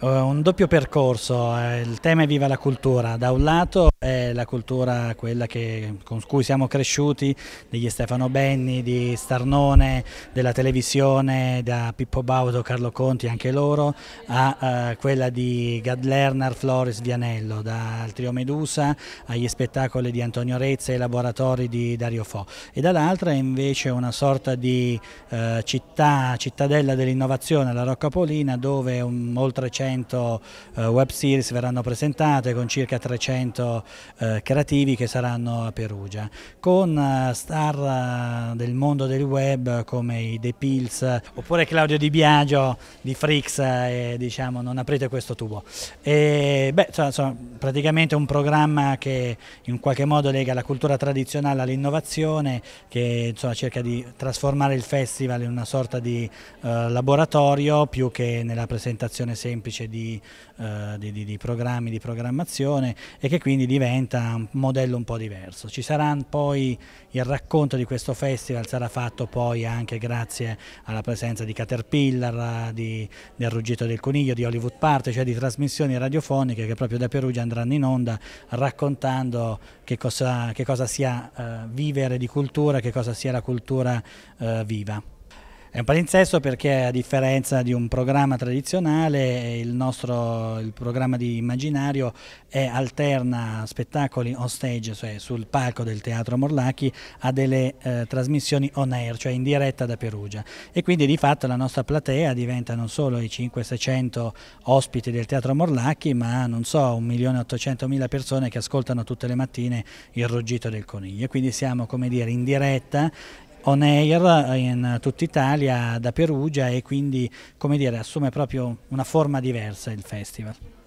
Eh, un doppio percorso, eh, il tema è viva la cultura, da un lato è la cultura quella che, con cui siamo cresciuti, degli Stefano Benni, di Starnone, della televisione, da Pippo Baudo, Carlo Conti, anche loro, a eh, quella di Gad Lerner, Floris Vianello, dal trio Medusa agli spettacoli di Antonio Rezza e ai laboratori di Dario Fo e dall'altra invece una sorta di eh, città, cittadella dell'innovazione, la Rocca Polina, dove un, oltre 100 200 eh, web series verranno presentate con circa 300 eh, creativi che saranno a Perugia, con eh, star del mondo del web come i The Pills oppure Claudio Di Biagio di Frix e diciamo non aprite questo tubo. E, beh, insomma, praticamente un programma che in qualche modo lega la cultura tradizionale all'innovazione che insomma, cerca di trasformare il festival in una sorta di eh, laboratorio più che nella presentazione semplice matrice di, eh, di, di, di, programmi, di programmazione e che quindi diventa un modello un po' diverso. Ci sarà poi il racconto di questo festival, sarà fatto poi anche grazie alla presenza di Caterpillar, di, del Ruggito del Coniglio, di Hollywood Parte, cioè di trasmissioni radiofoniche che proprio da Perugia andranno in onda raccontando che cosa, che cosa sia eh, vivere di cultura, che cosa sia la cultura eh, viva. È un palinsesto perché a differenza di un programma tradizionale il nostro il programma di immaginario è, alterna spettacoli on stage, cioè sul palco del Teatro Morlacchi, a delle eh, trasmissioni on air, cioè in diretta da Perugia. E quindi di fatto la nostra platea diventa non solo i 500-600 ospiti del Teatro Morlacchi, ma non so, 1.800.000 persone che ascoltano tutte le mattine il ruggito del coniglio. E Quindi siamo come dire in diretta on air in tutta Italia da Perugia e quindi come dire, assume proprio una forma diversa il festival.